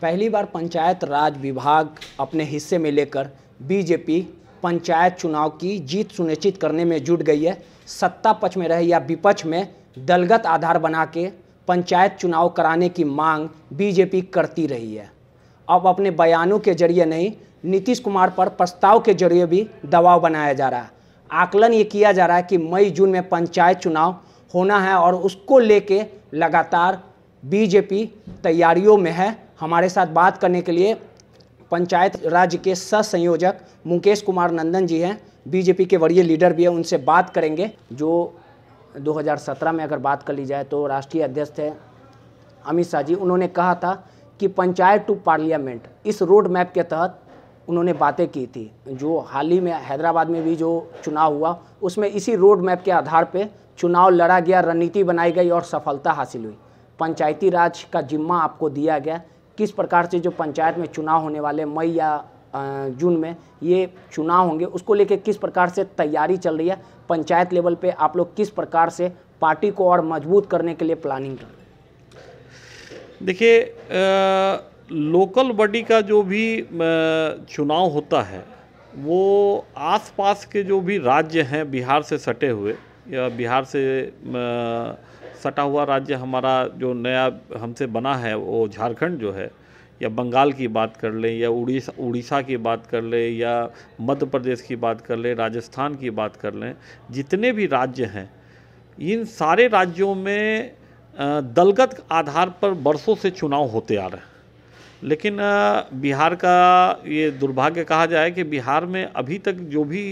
पहली बार पंचायत राज विभाग अपने हिस्से में लेकर बीजेपी पंचायत चुनाव की जीत सुनिश्चित करने में जुट गई है सत्ता पक्ष में रहे या विपक्ष में दलगत आधार बना के पंचायत चुनाव कराने की मांग बीजेपी करती रही है अब अपने बयानों के जरिए नहीं नीतीश कुमार पर प्रस्ताव के जरिए भी दबाव बनाया जा रहा है आकलन ये किया जा रहा है कि मई जून में पंचायत चुनाव होना है और उसको लेके लगातार बीजेपी तैयारियों में है हमारे साथ बात करने के लिए पंचायत राज्य के संयोजक मुकेश कुमार नंदन जी हैं बीजेपी के वरीय लीडर भी हैं उनसे बात करेंगे जो 2017 में अगर बात कर ली जाए तो राष्ट्रीय अध्यक्ष थे अमित शाह जी उन्होंने कहा था कि पंचायत टू पार्लियामेंट इस रोड मैप के तहत उन्होंने बातें की थी जो हाल ही में हैदराबाद में भी जो चुनाव हुआ उसमें इसी रोड मैप के आधार पर चुनाव लड़ा गया रणनीति बनाई गई और सफलता हासिल हुई पंचायती राज का जिम्मा आपको दिया गया किस प्रकार से जो पंचायत में चुनाव होने वाले मई या जून में ये चुनाव होंगे उसको लेके किस प्रकार से तैयारी चल रही है पंचायत लेवल पे आप लोग किस प्रकार से पार्टी को और मजबूत करने के लिए प्लानिंग कर रहे हैं देखिए लोकल बॉडी का जो भी चुनाव होता है वो आसपास के जो भी राज्य हैं बिहार से सटे हुए या बिहार से सटा हुआ राज्य हमारा जो नया हमसे बना है वो झारखंड जो है या बंगाल की बात कर लें या उड़ीसा उड़ीसा की बात कर लें या मध्य प्रदेश की बात कर लें राजस्थान की बात कर लें जितने भी राज्य हैं इन सारे राज्यों में दलगत आधार पर बरसों से चुनाव होते आ रहे हैं लेकिन बिहार का ये दुर्भाग्य कहा जाए कि बिहार में अभी तक जो भी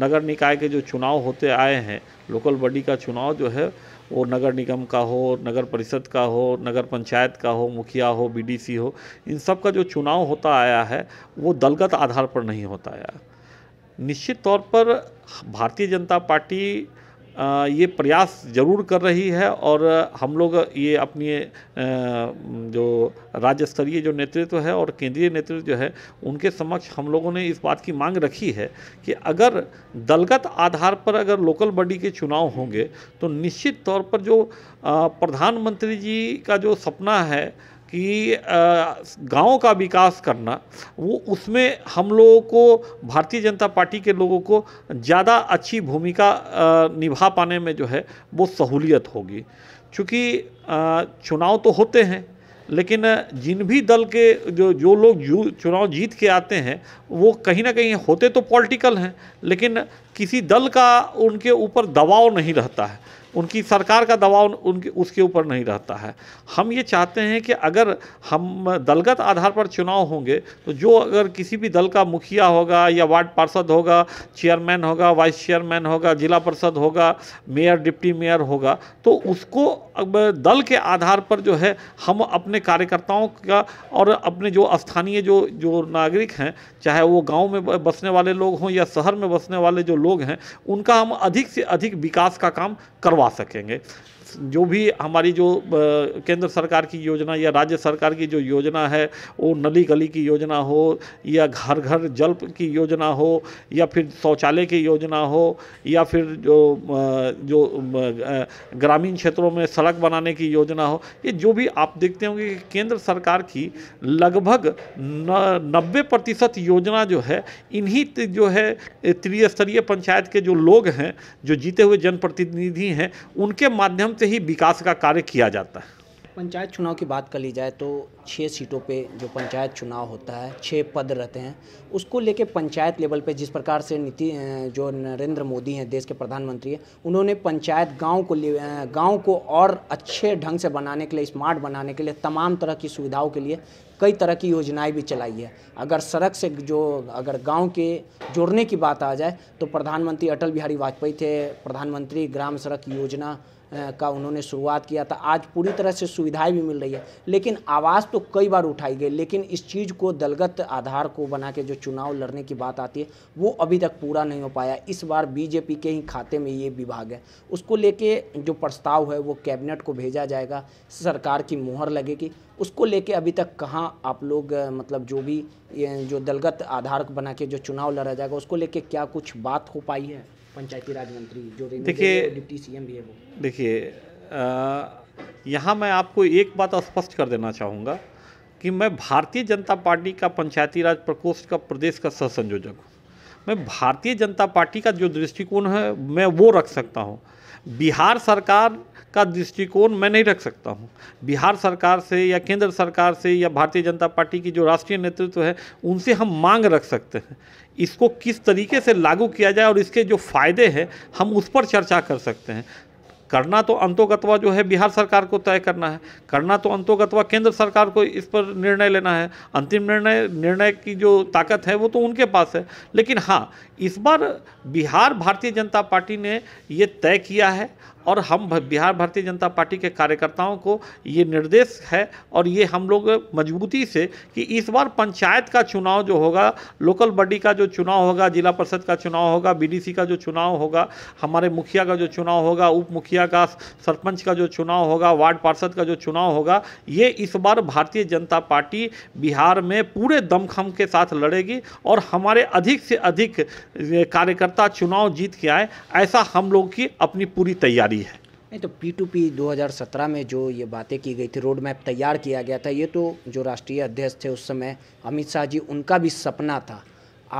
नगर निकाय के जो चुनाव होते आए हैं लोकल बॉडी का चुनाव जो है वो नगर निगम का हो नगर परिषद का हो नगर पंचायत का हो मुखिया हो बीडीसी हो इन सब का जो चुनाव होता आया है वो दलगत आधार पर नहीं होता आया निश्चित तौर पर भारतीय जनता पार्टी ये प्रयास जरूर कर रही है और हम लोग ये अपनी जो राज्य स्तरीय जो नेतृत्व है और केंद्रीय नेतृत्व जो है उनके समक्ष हम लोगों ने इस बात की मांग रखी है कि अगर दलगत आधार पर अगर लोकल बॉडी के चुनाव होंगे तो निश्चित तौर पर जो प्रधानमंत्री जी का जो सपना है कि गाँव का विकास करना वो उसमें हम लोगों को भारतीय जनता पार्टी के लोगों को ज़्यादा अच्छी भूमिका निभा पाने में जो है वो सहूलियत होगी चूँकि चुनाव तो होते हैं लेकिन जिन भी दल के जो जो लोग चुनाव जीत के आते हैं वो कहीं ना कहीं होते तो पॉलिटिकल हैं लेकिन किसी दल का उनके ऊपर दबाव नहीं रहता है उनकी सरकार का दबाव उनके उसके ऊपर नहीं रहता है हम ये चाहते हैं कि अगर हम दलगत आधार पर चुनाव होंगे तो जो अगर किसी भी दल का मुखिया होगा या वार्ड पार्षद होगा चेयरमैन होगा वाइस चेयरमैन होगा जिला परिषद होगा मेयर डिप्टी मेयर होगा तो उसको दल के आधार पर जो है हम अपने कार्यकर्ताओं का और अपने जो स्थानीय जो जो नागरिक हैं चाहे वो गाँव में बसने वाले लोग हों या शहर में बसने वाले जो लोग हैं उनका हम अधिक से अधिक विकास का काम करवा करवा सकेंगे जो भी हमारी जो केंद्र सरकार की योजना या राज्य सरकार की जो योजना है वो नली गली की योजना हो या घर घर जल की योजना हो या फिर शौचालय की योजना हो या फिर जो जो ग्रामीण क्षेत्रों में सड़क बनाने की योजना हो ये जो भी आप देखते होंगे कि केंद्र सरकार की लगभग नब्बे प्रतिशत योजना जो है इन्हीं जो है त्रिस्तरीय पंचायत के जो लोग हैं जो जीते हुए जनप्रतिनिधि हैं उनके माध्यम से ही विकास का कार्य किया जाता है पंचायत चुनाव की बात कर ली जाए तो छः सीटों पे जो पंचायत चुनाव होता है छः पद रहते हैं उसको लेके पंचायत लेवल पे जिस प्रकार से नीति जो नरेंद्र मोदी हैं देश के प्रधानमंत्री हैं उन्होंने पंचायत गांव को ले गाँव को और अच्छे ढंग से बनाने के लिए स्मार्ट बनाने के लिए तमाम तरह की सुविधाओं के लिए कई तरह की योजनाएं भी चलाई है अगर सड़क से जो अगर गांव के जोड़ने की बात आ जाए तो प्रधानमंत्री अटल बिहारी वाजपेयी थे प्रधानमंत्री ग्राम सड़क योजना का उन्होंने शुरुआत किया था आज पूरी तरह से सुविधाएं भी मिल रही है लेकिन आवाज़ तो कई बार उठाई गई लेकिन इस चीज़ को दलगत आधार को बना के जो चुनाव लड़ने की बात आती है वो अभी तक पूरा नहीं हो पाया इस बार बीजेपी के ही खाते में ये विभाग है उसको लेके जो प्रस्ताव है वो कैबिनेट को भेजा जाएगा सरकार की मुहर लगेगी उसको लेके अभी तक कहाँ आप लोग मतलब जो भी जो दलगत आधार बना के जो चुनाव लड़ा जाएगा उसको लेके क्या कुछ बात हो पाई है पंचायती राज मंत्री जो देखिए डिप्टी सीएम भी है वो देखिए यहाँ मैं आपको एक बात स्पष्ट कर देना चाहूँगा कि मैं भारतीय जनता पार्टी का पंचायती राज प्रकोष्ठ का प्रदेश का सह संयोजक हूँ मैं भारतीय जनता पार्टी का जो दृष्टिकोण है मैं वो रख सकता हूँ बिहार सरकार का दृष्टिकोण मैं नहीं रख सकता हूँ बिहार सरकार से या केंद्र सरकार से या भारतीय जनता पार्टी की जो राष्ट्रीय नेतृत्व है उनसे हम मांग रख सकते हैं इसको किस तरीके से लागू किया जाए और इसके जो फायदे हैं हम उस पर चर्चा कर सकते हैं करना तो अंतोगतवा जो है बिहार सरकार को तय करना है करना तो अंतोगतवा केंद्र सरकार को इस पर निर्णय लेना है अंतिम निर्णय निर्णय की जो ताकत है वो तो उनके पास है लेकिन हाँ इस बार बिहार भारतीय जनता पार्टी ने ये तय किया है और हम बिहार भारतीय जनता पार्टी के कार्यकर्ताओं को ये निर्देश है और ये हम लोग मजबूती से कि इस बार पंचायत का चुनाव जो होगा लोकल बॉडी का जो चुनाव होगा जिला परिषद का चुनाव होगा बीडीसी का जो चुनाव होगा हमारे मुखिया का जो चुनाव होगा उप मुखिया का सरपंच का जो चुनाव होगा वार्ड पार्षद का जो चुनाव होगा ये इस बार भारतीय जनता पार्टी बिहार में पूरे दमखम के साथ लड़ेगी और हमारे अधिक से अधिक कार्यकर्ता चुनाव जीत के आए ऐसा हम लोग की अपनी पूरी तैयारी जारी है नहीं तो पी टू पी दो में जो ये बातें की गई थी रोड मैप तैयार किया गया था ये तो जो राष्ट्रीय अध्यक्ष थे उस समय अमित शाह जी उनका भी सपना था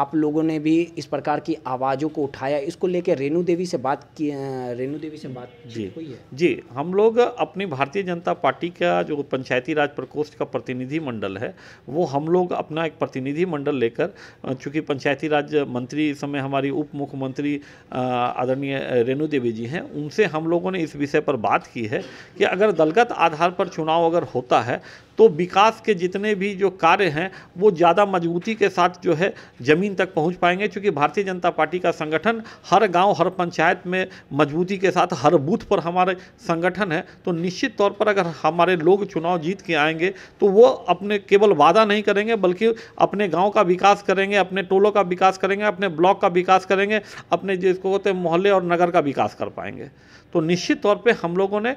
आप लोगों ने भी इस प्रकार की आवाज़ों को उठाया इसको लेकर रेणु देवी से बात की रेणु देवी से बात जी हुई है जी हम लोग अपनी भारतीय जनता पार्टी का जो पंचायती राज प्रकोष्ठ का प्रतिनिधि मंडल है वो हम लोग अपना एक प्रतिनिधि मंडल लेकर चूँकि पंचायती राज मंत्री इस समय हमारी उप मुख्यमंत्री आदरणीय रेणु देवी जी हैं उनसे हम लोगों ने इस विषय पर बात की है कि अगर दलगत आधार पर चुनाव अगर होता है तो विकास के जितने भी जो कार्य हैं वो ज़्यादा मजबूती के साथ जो है ज़मीन तक पहुंच पाएंगे क्योंकि भारतीय जनता पार्टी का संगठन हर गांव हर पंचायत में मजबूती के साथ हर बूथ पर हमारे संगठन है तो निश्चित तौर पर अगर हमारे लोग चुनाव जीत के आएंगे तो वो अपने केवल वादा नहीं करेंगे बल्कि अपने गाँव का विकास करेंगे अपने टोलों का विकास करेंगे अपने ब्लॉक का विकास करेंगे अपने जिसको कहते हैं मोहल्ले और नगर का विकास कर पाएंगे तो निश्चित तौर पे हम लोगों ने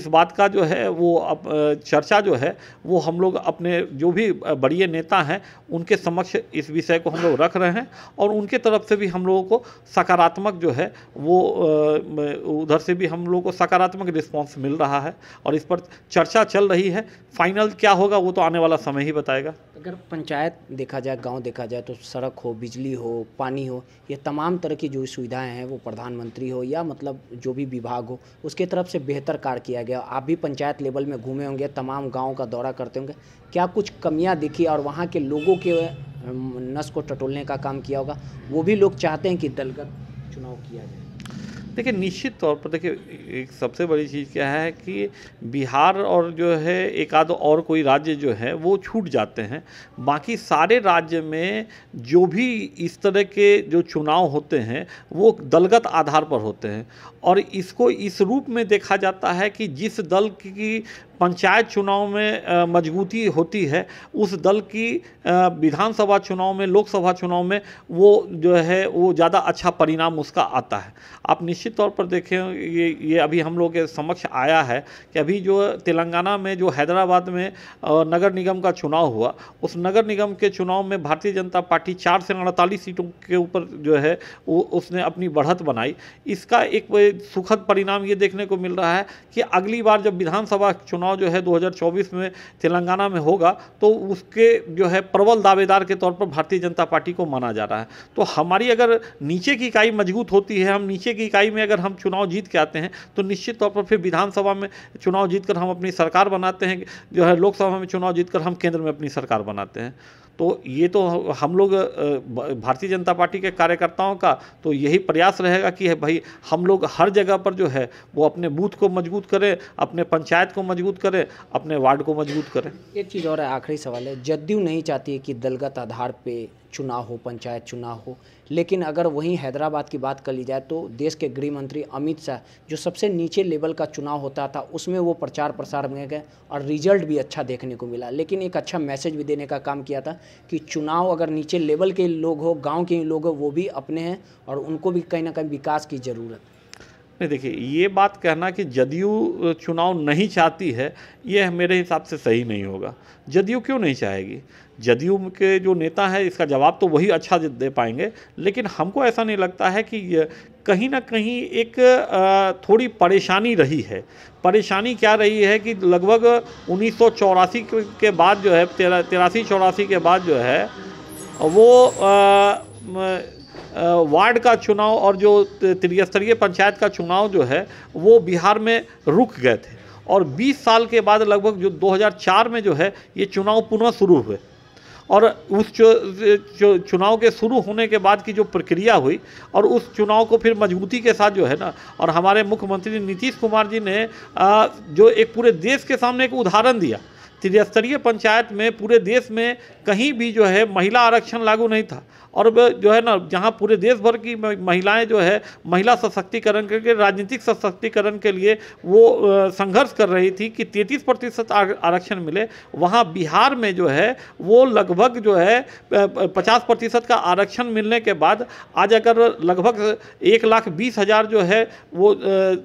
इस बात का जो है वो चर्चा जो है वो हम लोग अपने जो भी बड़े नेता हैं उनके समक्ष इस विषय को हम लोग रख रहे हैं और उनके तरफ से भी हम लोगों को सकारात्मक जो है वो उधर से भी हम लोगों को सकारात्मक रिस्पॉन्स मिल रहा है और इस पर चर्चा चल रही है फाइनल क्या होगा वो तो आने वाला समय ही बताएगा अगर पंचायत देखा जाए गांव देखा जाए तो सड़क हो बिजली हो पानी हो ये तमाम तरह की जो सुविधाएं हैं वो प्रधानमंत्री हो या मतलब जो भी विभाग हो उसके तरफ से बेहतर कार्य किया गया आप भी पंचायत लेवल में घूमे होंगे तमाम गाँव का दौरा करते होंगे क्या कुछ कमियाँ दिखी और वहाँ के लोगों के नस को टटोलने का काम किया होगा वो भी लोग चाहते हैं कि दलगत चुनाव किया जाए देखिए निश्चित तौर पर देखिए एक सबसे बड़ी चीज़ क्या है कि बिहार और जो है एक आध और कोई राज्य जो है वो छूट जाते हैं बाकी सारे राज्य में जो भी इस तरह के जो चुनाव होते हैं वो दलगत आधार पर होते हैं और इसको इस रूप में देखा जाता है कि जिस दल की पंचायत चुनाव में मजबूती होती है उस दल की विधानसभा चुनाव में लोकसभा चुनाव में वो जो है वो ज़्यादा अच्छा परिणाम उसका आता है आप निश्चित तौर पर देखें ये ये अभी हम लोग के समक्ष आया है कि अभी जो तेलंगाना में जो हैदराबाद में नगर निगम का चुनाव हुआ उस नगर निगम के चुनाव में भारतीय जनता पार्टी चार से अड़तालीस सीटों के ऊपर जो है वो उसने अपनी बढ़त बनाई इसका एक सुखद परिणाम ये देखने को मिल रहा है कि अगली बार जब विधानसभा चुनाव चुनाव जो है 2024 में तेलंगाना में होगा तो उसके जो है प्रबल दावेदार के तौर पर भारतीय जनता पार्टी को माना जा रहा है तो हमारी अगर नीचे की इकाई मजबूत होती है हम नीचे की इकाई में अगर हम चुनाव जीत के आते हैं तो निश्चित तौर पर फिर विधानसभा में चुनाव जीतकर हम अपनी सरकार बनाते हैं जो है लोकसभा में चुनाव जीतकर हम केंद्र में अपनी सरकार बनाते हैं तो ये तो हम लोग भारतीय जनता पार्टी के कार्यकर्ताओं का तो यही प्रयास रहेगा कि भाई हम लोग हर जगह पर जो है वो अपने बूथ को मजबूत करें अपने पंचायत को मजबूत करें अपने वार्ड को मजबूत करें एक चीज़ और आखिरी सवाल है जदयू नहीं चाहती है कि दलगत आधार पर चुनाव हो पंचायत चुनाव हो लेकिन अगर वहीं हैदराबाद की बात कर ली जाए तो देश के गृह मंत्री अमित शाह जो सबसे नीचे लेवल का चुनाव होता था उसमें वो प्रचार प्रसार में गए और रिजल्ट भी अच्छा देखने को मिला लेकिन एक अच्छा मैसेज भी देने का काम किया था कि चुनाव अगर नीचे लेवल के लोग हो गाँव के लोग हो वो भी अपने हैं और उनको भी कहीं ना कहीं विकास की ज़रूरत नहीं देखिए ये बात कहना कि जदयू चुनाव नहीं चाहती है ये मेरे हिसाब से सही नहीं होगा जदयू क्यों नहीं चाहेगी जदयू के जो नेता हैं इसका जवाब तो वही अच्छा दे पाएंगे लेकिन हमको ऐसा नहीं लगता है कि कहीं ना कहीं एक थोड़ी परेशानी रही है परेशानी क्या रही है कि लगभग उन्नीस के बाद जो है तेरासी तिरासी चौरासी के बाद जो है वो आ, वार्ड का चुनाव और जो त्रिस्तरीय पंचायत का चुनाव जो है वो बिहार में रुक गए थे और 20 साल के बाद लगभग जो 2004 में जो है ये चुनाव पुनः शुरू हुए और उस चुनाव के शुरू होने के बाद की जो प्रक्रिया हुई और उस चुनाव को फिर मजबूती के साथ जो है ना और हमारे मुख्यमंत्री नीतीश कुमार जी ने जो एक पूरे देश के सामने एक उदाहरण दिया त्रिस्तरीय पंचायत में पूरे देश में कहीं भी जो है महिला आरक्षण लागू नहीं था और जो है ना जहाँ पूरे देश भर की महिलाएं जो है महिला सशक्तिकरण के राजनीतिक सशक्तिकरण के लिए वो संघर्ष कर रही थी कि तैंतीस प्रतिशत आरक्षण मिले वहाँ बिहार में जो है वो लगभग जो है पचास प्रतिशत का आरक्षण मिलने के बाद आज अगर लगभग एक लाख बीस हज़ार जो है वो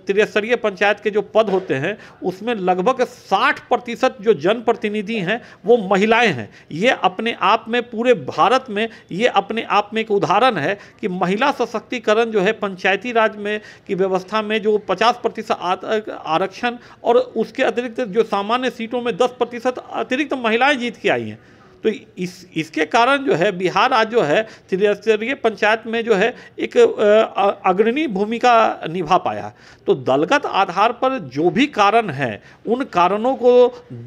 त्रिस्तरीय पंचायत के जो पद होते हैं उसमें लगभग साठ प्रतिशत जो जनप्रतिनिधि हैं वो महिलाएँ हैं ये अपने आप में पूरे भारत में ये अपने अपने आप में एक उदाहरण है कि महिला सशक्तिकरण जो है पंचायती राज में की व्यवस्था में जो पचास प्रतिशत आरक्षण और उसके अतिरिक्त जो सामान्य सीटों में दस प्रतिशत अतिरिक्त महिलाएं जीत के आई हैं तो इस इसके कारण जो है बिहार आज जो है त्रिस्तरीय पंचायत में जो है एक अग्रणी भूमिका निभा पाया तो दलगत आधार पर जो भी कारण है उन कारणों को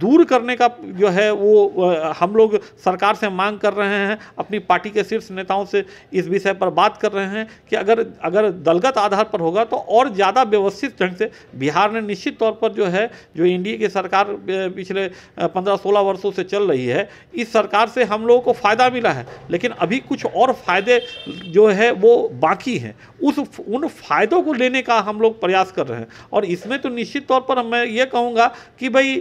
दूर करने का जो है वो हम लोग सरकार से मांग कर रहे हैं अपनी पार्टी के शीर्ष नेताओं से इस विषय पर बात कर रहे हैं कि अगर अगर दलगत आधार पर होगा तो और ज़्यादा व्यवस्थित ढंग से बिहार ने निश्चित तौर पर जो है जो एनडीए की सरकार पिछले पंद्रह सोलह वर्षों से चल रही है इस सरकार सरकार से हम लोगों को फ़ायदा मिला है लेकिन अभी कुछ और फ़ायदे जो है वो बाकी हैं उस उन फ़ायदों को लेने का हम लोग प्रयास कर रहे हैं और इसमें तो निश्चित तौर पर मैं ये कहूँगा कि भाई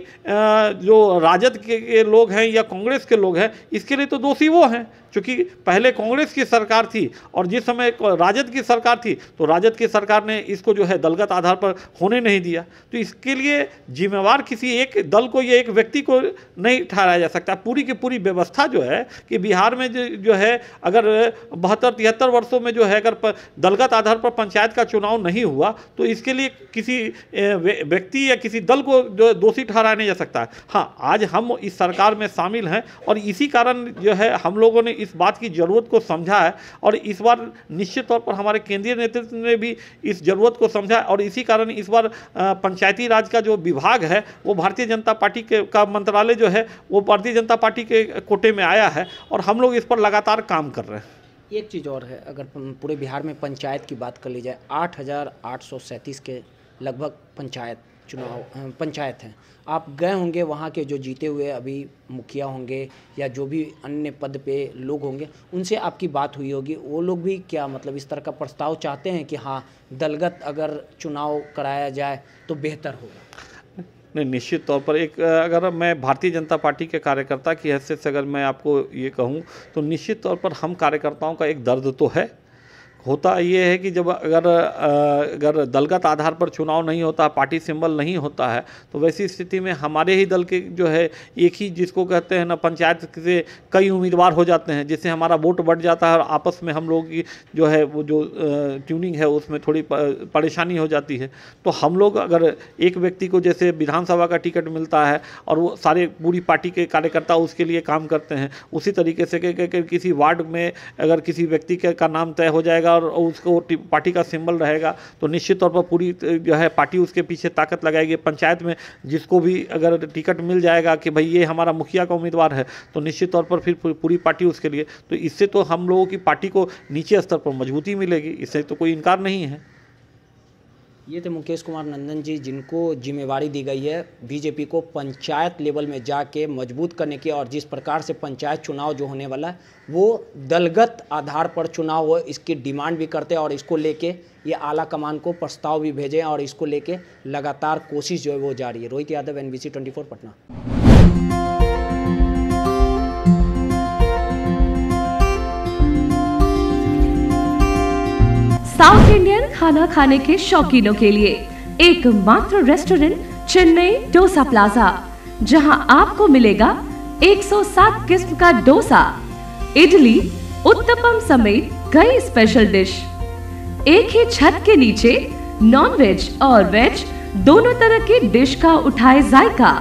जो राजद के, के लोग हैं या कांग्रेस के लोग हैं इसके लिए तो दोषी वो हैं क्योंकि पहले कांग्रेस की सरकार थी और जिस समय राजद की सरकार थी तो राजद की सरकार ने इसको जो है दलगत आधार पर होने नहीं दिया तो इसके लिए जिम्मेवार किसी एक दल को या एक व्यक्ति को नहीं ठहराया जा सकता पूरी की पूरी व्यवस्था जो है कि बिहार में जो है अगर बहत्तर तिहत्तर वर्षों में जो है अगर दलगत आधार पर पंचायत का चुनाव नहीं हुआ तो इसके लिए किसी व्यक्ति या किसी दल को जो दोषी ठहराया नहीं जा सकता हाँ आज हम इस सरकार में शामिल हैं और इसी कारण जो है हम लोगों ने इस बात की ज़रूरत को समझा है और इस बार निश्चित तौर पर हमारे केंद्रीय नेतृत्व ने भी इस ज़रूरत को समझा है और इसी कारण इस बार पंचायती राज का जो विभाग है वो भारतीय जनता पार्टी के का मंत्रालय जो है वो भारतीय जनता पार्टी के कोटे में आया है और हम लोग इस पर लगातार काम कर रहे हैं एक चीज़ और है अगर पूरे बिहार में पंचायत की बात कर ली जाए आठ हज़ार आठ सौ सैंतीस के लगभग पंचायत चुनाव पंचायत हैं आप गए होंगे वहाँ के जो जीते हुए अभी मुखिया होंगे या जो भी अन्य पद पे लोग होंगे उनसे आपकी बात हुई होगी वो लोग भी क्या मतलब इस तरह का प्रस्ताव चाहते हैं कि हाँ दलगत अगर चुनाव कराया जाए तो बेहतर होगा नहीं निश्चित तौर पर एक अगर मैं भारतीय जनता पार्टी के कार्यकर्ता की हैसियत से अगर मैं आपको ये कहूँ तो निश्चित तौर पर हम कार्यकर्ताओं का एक दर्द तो है होता ये है कि जब अगर अगर दलगत आधार पर चुनाव नहीं होता पार्टी सिंबल नहीं होता है तो वैसी स्थिति में हमारे ही दल के जो है एक ही जिसको कहते हैं ना पंचायत से कई उम्मीदवार हो जाते हैं जिससे हमारा वोट बढ़ जाता है और आपस में हम लोगों की जो है वो जो ट्यूनिंग है उसमें थोड़ी परेशानी हो जाती है तो हम लोग अगर एक व्यक्ति को जैसे विधानसभा का टिकट मिलता है और वो सारे पूरी पार्टी के कार्यकर्ता उसके लिए काम करते हैं उसी तरीके से कि किसी वार्ड में अगर किसी व्यक्ति का नाम तय हो जाएगा रहेगा और उसको पार्टी का सिंबल रहेगा तो निश्चित तौर पर पूरी जो है पार्टी उसके पीछे ताकत लगाएगी पंचायत में जिसको भी अगर टिकट मिल जाएगा कि भाई ये हमारा मुखिया का उम्मीदवार है तो निश्चित तौर पर फिर पूरी पार्टी उसके लिए तो इससे तो हम लोगों की पार्टी को नीचे स्तर पर मजबूती मिलेगी इससे तो कोई इनकार नहीं है ये थे मुकेश कुमार नंदन जी जिनको जिम्मेवारी दी गई है बीजेपी को पंचायत लेवल में जाके मजबूत करने की और जिस प्रकार से पंचायत चुनाव जो होने वाला है वो दलगत आधार पर चुनाव हो इसकी डिमांड भी करते हैं और इसको लेके ये आला कमान को प्रस्ताव भी भेजें और इसको लेके लगातार कोशिश जो है वो जारी है Rohit Yadav N B Patna south Indian खाना खाने के शौकीनों के लिए एकमात्र रेस्टोरेंट चेन्नई डोसा प्लाजा जहां आपको मिलेगा 107 किस्म का डोसा इडली उत्तपम समेत कई स्पेशल डिश एक ही छत के नीचे नॉन वेज और वेज दोनों तरह की डिश का उठाए जायका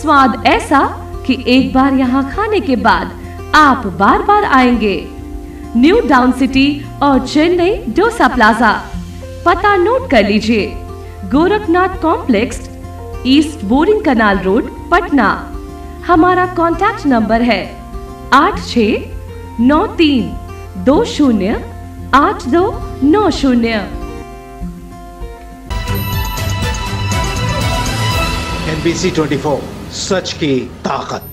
स्वाद ऐसा कि एक बार यहाँ खाने के बाद आप बार बार आएंगे न्यू डाउन सिटी और चेन्नई डोसा प्लाजा पता नोट कर लीजिए Gorakhnath Complex East Boring Canal Road Patna हमारा कॉन्टैक्ट नंबर है आठ छ नौ तीन दो शून्य आठ दो नौ शून्य एनबीसी फोर सच की ताकत